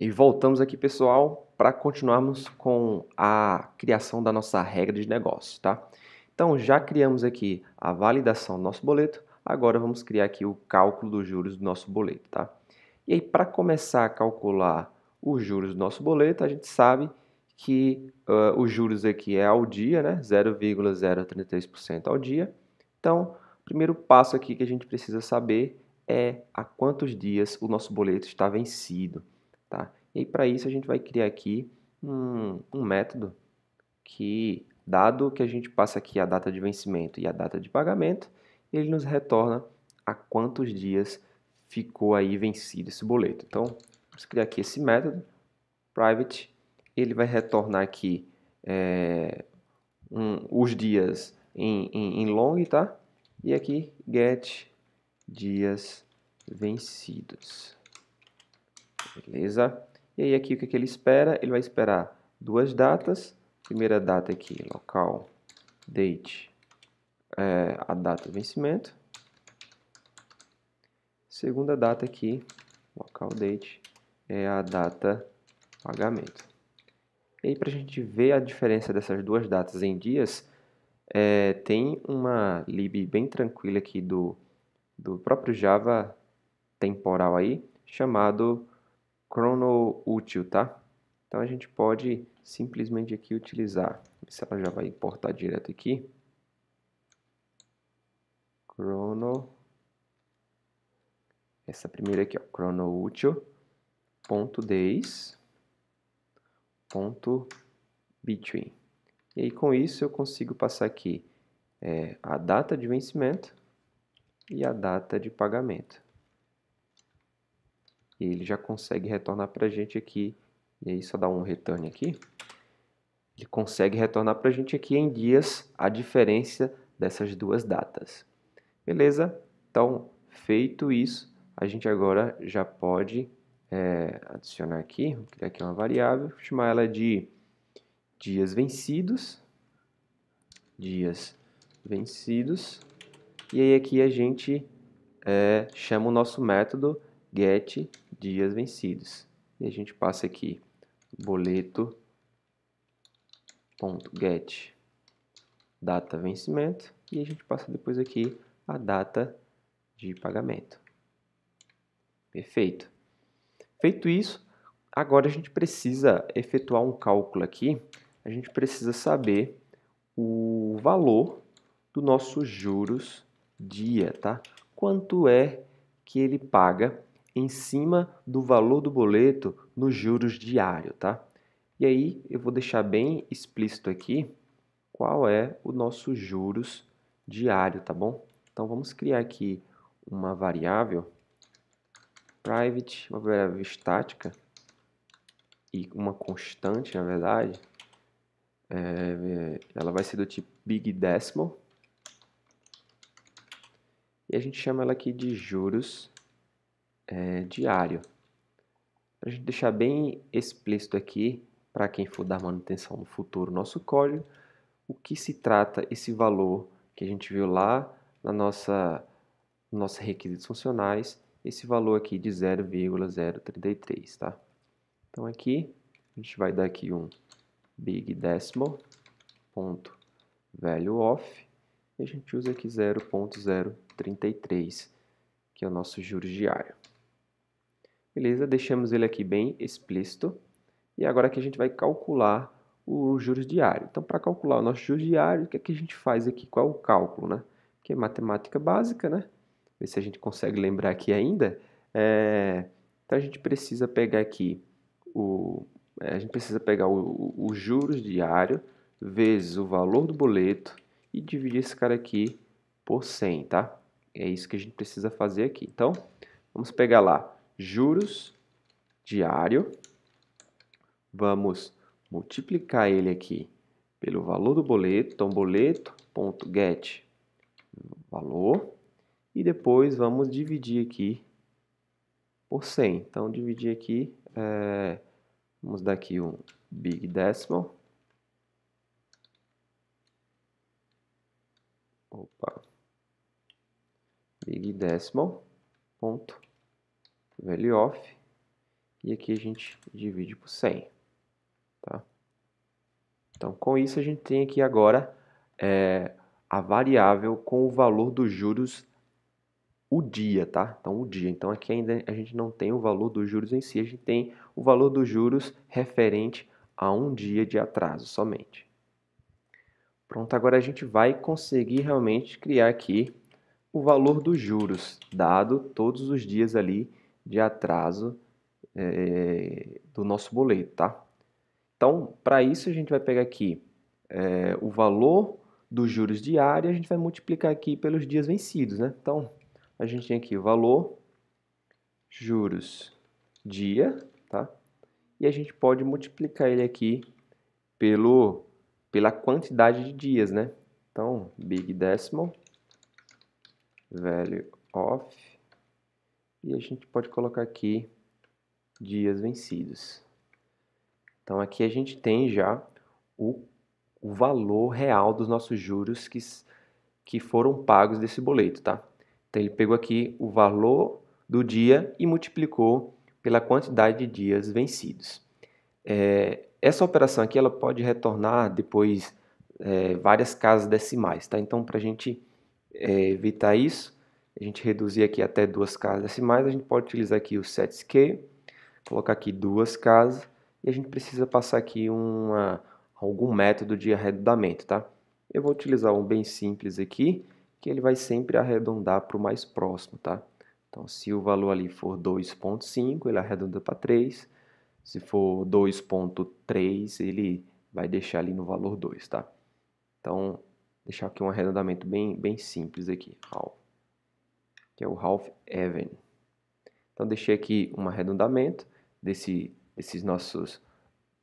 E voltamos aqui, pessoal, para continuarmos com a criação da nossa regra de negócio, tá? Então, já criamos aqui a validação do nosso boleto, agora vamos criar aqui o cálculo dos juros do nosso boleto, tá? E aí, para começar a calcular os juros do nosso boleto, a gente sabe que uh, os juros aqui é ao dia, né? 0,033% ao dia. Então, o primeiro passo aqui que a gente precisa saber é a quantos dias o nosso boleto está vencido. Tá? E para isso a gente vai criar aqui um, um método que, dado que a gente passa aqui a data de vencimento e a data de pagamento, ele nos retorna a quantos dias ficou aí vencido esse boleto. Então, vamos criar aqui esse método, private, ele vai retornar aqui é, um, os dias em, em, em, long, tá? E aqui, get dias vencidos. Beleza? E aí aqui o que, é que ele espera? Ele vai esperar duas datas. Primeira data aqui, local, date, é, a data do vencimento. Segunda data aqui, local, date, é a data pagamento. E aí, para a gente ver a diferença dessas duas datas em dias, é, tem uma lib bem tranquila aqui do, do próprio Java temporal aí, chamado chronoútil, tá? Então a gente pode simplesmente aqui utilizar, se ela já vai importar direto aqui, chrono, essa primeira aqui, ó, chronoútil, ponto days, ponto between. E aí com isso eu consigo passar aqui é, a data de vencimento e a data de pagamento. E ele já consegue retornar para a gente aqui. E aí só dá um return aqui. Ele consegue retornar para a gente aqui em dias a diferença dessas duas datas. Beleza? Então, feito isso, a gente agora já pode é, adicionar aqui, vou criar aqui uma variável, chamar ela de dias vencidos, dias vencidos, e aí aqui a gente é, chama o nosso método get dias vencidos. E a gente passa aqui boleto.get data vencimento e a gente passa depois aqui a data de pagamento. Perfeito. Feito isso, agora a gente precisa efetuar um cálculo aqui. A gente precisa saber o valor do nosso juros dia, tá? Quanto é que ele paga em cima do valor do boleto nos juros diário, tá? E aí eu vou deixar bem explícito aqui qual é o nosso juros diário, tá bom? Então vamos criar aqui uma variável private, uma variável estática e uma constante, na verdade. É, ela vai ser do tipo big decimal e a gente chama ela aqui de juros é, diário. Para a gente deixar bem explícito aqui, para quem for dar manutenção no futuro nosso código, o que se trata esse valor que a gente viu lá na nossa nossos requisitos funcionais, esse valor aqui de 0,033, tá? Então aqui a gente vai dar aqui um big decimal ponto value off e a gente usa aqui 0.033, que é o nosso juros diário. Beleza? Deixamos ele aqui bem explícito. E agora que a gente vai calcular o juros diário. Então, para calcular o nosso juros diário, o que, é que a gente faz aqui? Qual é o cálculo, né? Que é matemática básica, né? Ver se a gente consegue lembrar aqui ainda. É... Então, a gente precisa pegar aqui o... É, a gente precisa pegar o, o, o juros diário vezes o valor do boleto e dividir esse cara aqui por 100, tá? É isso que a gente precisa fazer aqui. Então, vamos pegar lá juros diário. Vamos multiplicar ele aqui pelo valor do boleto. Então, boleto.get valor. E depois vamos dividir aqui por 100. Então, dividir aqui, é, vamos dar aqui um big decimal. Opa. Big decimal ponto value of, e aqui a gente divide por 100. Tá? Então, com isso, a gente tem aqui agora é, a variável com o valor dos juros o dia, tá? Então, o dia. Então, aqui ainda a gente não tem o valor dos juros em si, a gente tem o valor dos juros referente a um dia de atraso somente. Pronto, agora a gente vai conseguir realmente criar aqui o valor dos juros, dado todos os dias ali de atraso é, do nosso boleto, tá? Então, para isso, a gente vai pegar aqui é, o valor dos juros diários, e a gente vai multiplicar aqui pelos dias vencidos, né? Então, a gente tem aqui o valor, juros, dia, tá? E a gente pode multiplicar ele aqui pelo, pela quantidade de dias, né? Então, big decimal value of e a gente pode colocar aqui dias vencidos. Então aqui a gente tem já o, o valor real dos nossos juros que, que foram pagos desse boleto, tá? Então ele pegou aqui o valor do dia e multiplicou pela quantidade de dias vencidos. É, essa operação aqui ela pode retornar depois é, várias casas decimais, tá? Então para a gente é, evitar isso, a gente reduzir aqui até duas casas decimais, a gente pode utilizar aqui o setscale, colocar aqui duas casas, e a gente precisa passar aqui uma, algum método de arredondamento, tá? Eu vou utilizar um bem simples aqui, que ele vai sempre arredondar para o mais próximo, tá? Então, se o valor ali for 2.5, ele arredonda para 3. Se for 2.3, ele vai deixar ali no valor 2, tá? Então, deixar aqui um arredondamento bem, bem simples aqui que é o half even. Então deixei aqui um arredondamento desse, desses nossos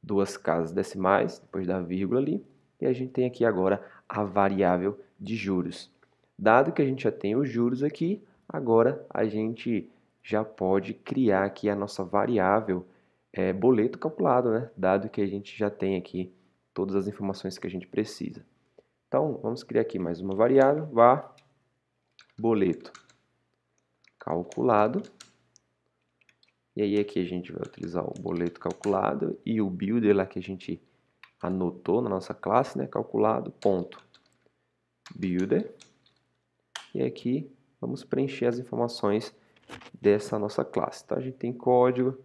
duas casas decimais, depois da vírgula ali, e a gente tem aqui agora a variável de juros. Dado que a gente já tem os juros aqui, agora a gente já pode criar aqui a nossa variável é, boleto calculado, né? dado que a gente já tem aqui todas as informações que a gente precisa. Então, vamos criar aqui mais uma variável, var boleto calculado. E aí aqui a gente vai utilizar o boleto calculado e o builder lá que a gente anotou na nossa classe, né, calculado, ponto, builder. E aqui vamos preencher as informações dessa nossa classe. Então a gente tem código,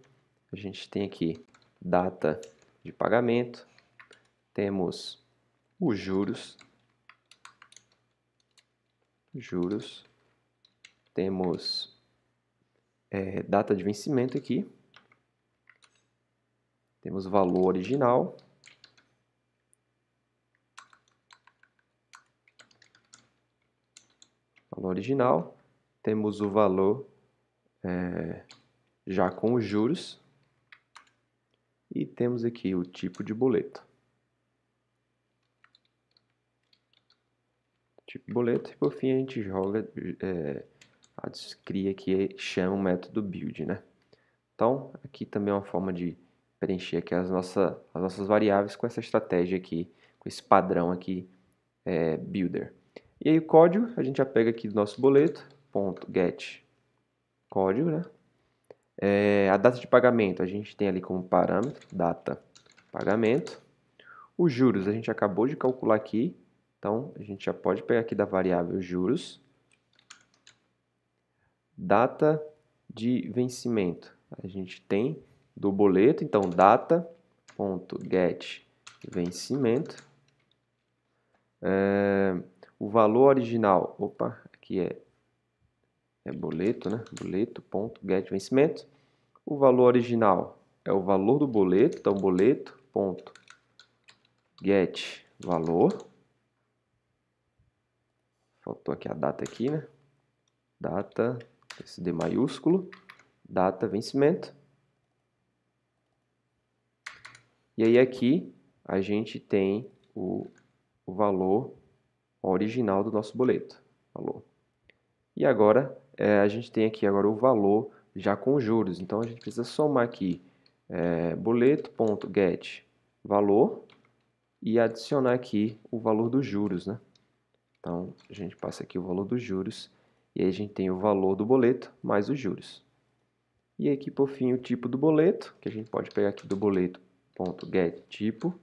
a gente tem aqui data de pagamento, temos os juros, juros, temos é, data de vencimento aqui. Temos valor original. Valor original. Temos o valor é, já com os juros. E temos aqui o tipo de boleto. Tipo boleto. E por fim a gente joga... É, a cria que chama o método build, né? Então, aqui também é uma forma de preencher aqui as, nossa, as nossas variáveis com essa estratégia aqui, com esse padrão aqui, é, builder. E aí o código, a gente já pega aqui do nosso boleto, ponto get código, né? É, a data de pagamento, a gente tem ali como parâmetro, data pagamento. Os juros, a gente acabou de calcular aqui, então a gente já pode pegar aqui da variável juros, data de vencimento. A gente tem do boleto, então data.getVencimento. vencimento. É, o valor original, opa, aqui é, é boleto, né? Boleto.getVencimento. vencimento. O valor original é o valor do boleto, então boleto.getValor. valor. Faltou aqui a data aqui, né? Data esse D maiúsculo, data vencimento. E aí aqui a gente tem o, o valor original do nosso boleto. Valor. E agora é, a gente tem aqui agora o valor já com juros. Então a gente precisa somar aqui é, boleto.get valor e adicionar aqui o valor dos juros. Né? Então a gente passa aqui o valor dos juros e aí a gente tem o valor do boleto mais os juros. E aqui por fim o tipo do boleto, que a gente pode pegar aqui do boleto.getTipo.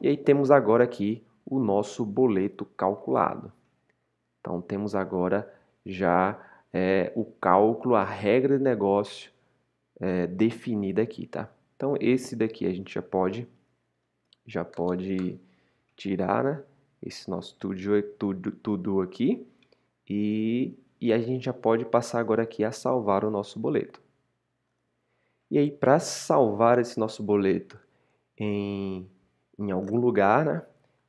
E aí temos agora aqui o nosso boleto calculado. Então temos agora já é, o cálculo, a regra de negócio é, definida aqui, tá? Então esse daqui a gente já pode, já pode tirar, né? Esse nosso tudo, tudo, tudo aqui. E, e a gente já pode passar agora aqui a salvar o nosso boleto. E aí, para salvar esse nosso boleto em, em algum lugar, né?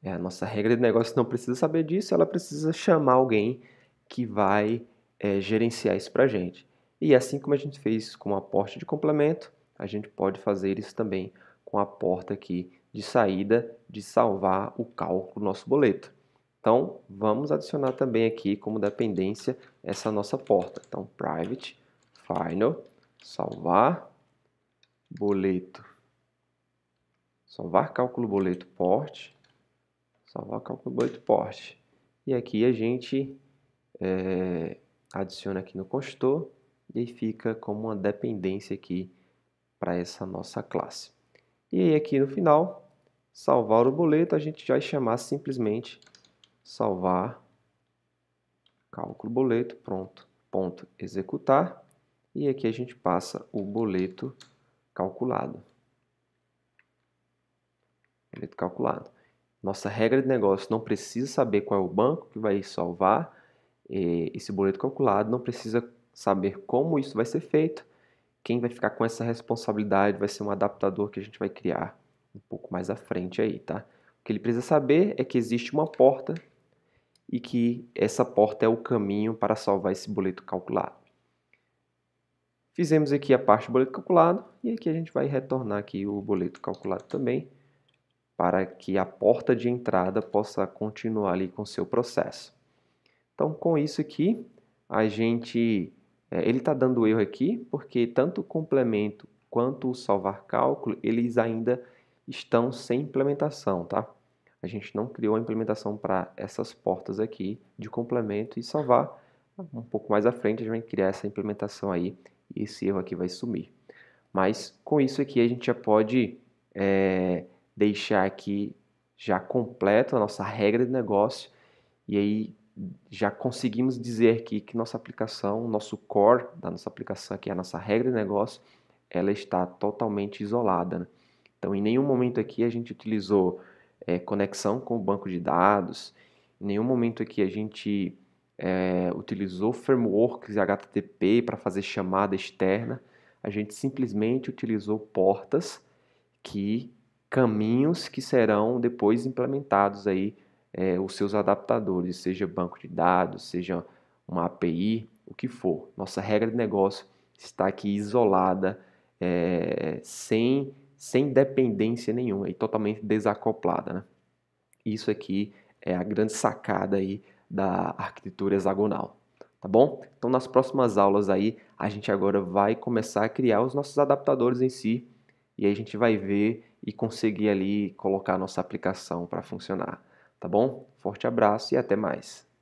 É, a nossa regra de negócio não precisa saber disso, ela precisa chamar alguém que vai é, gerenciar isso para a gente. E assim como a gente fez com a porta de complemento, a gente pode fazer isso também com a porta aqui de saída de salvar o cálculo do nosso boleto. Então, vamos adicionar também aqui como dependência essa nossa porta. Então, private, final, salvar, boleto, salvar cálculo boleto porte, salvar cálculo boleto porte. E aqui a gente é, adiciona aqui no consultor e aí fica como uma dependência aqui para essa nossa classe. E aí aqui no final, salvar o boleto, a gente vai chamar simplesmente salvar, cálculo boleto, pronto, ponto, executar, e aqui a gente passa o boleto calculado. Boleto calculado. Nossa regra de negócio não precisa saber qual é o banco que vai salvar esse boleto calculado, não precisa saber como isso vai ser feito, quem vai ficar com essa responsabilidade vai ser um adaptador que a gente vai criar um pouco mais à frente aí, tá? O que ele precisa saber é que existe uma porta e que essa porta é o caminho para salvar esse boleto calculado. Fizemos aqui a parte do boleto calculado e aqui a gente vai retornar aqui o boleto calculado também para que a porta de entrada possa continuar ali com seu processo. Então com isso aqui a gente é, ele está dando erro aqui porque tanto o complemento quanto o salvar cálculo eles ainda estão sem implementação, tá? a gente não criou a implementação para essas portas aqui de complemento e salvar. Um pouco mais à frente a gente vai criar essa implementação aí e esse erro aqui vai sumir. Mas com isso aqui a gente já pode é, deixar aqui já completo a nossa regra de negócio e aí já conseguimos dizer aqui que nossa aplicação, nosso core da nossa aplicação aqui, a nossa regra de negócio, ela está totalmente isolada. Né? Então em nenhum momento aqui a gente utilizou é, conexão com o banco de dados. Em nenhum momento aqui a gente é, utilizou frameworks HTTP para fazer chamada externa. A gente simplesmente utilizou portas que caminhos que serão depois implementados aí é, os seus adaptadores, seja banco de dados, seja uma API, o que for. Nossa regra de negócio está aqui isolada, é, sem sem dependência nenhuma e totalmente desacoplada. Né? Isso aqui é a grande sacada aí da arquitetura hexagonal, tá bom? Então nas próximas aulas aí a gente agora vai começar a criar os nossos adaptadores em si e aí a gente vai ver e conseguir ali colocar a nossa aplicação para funcionar, tá bom? Forte abraço e até mais.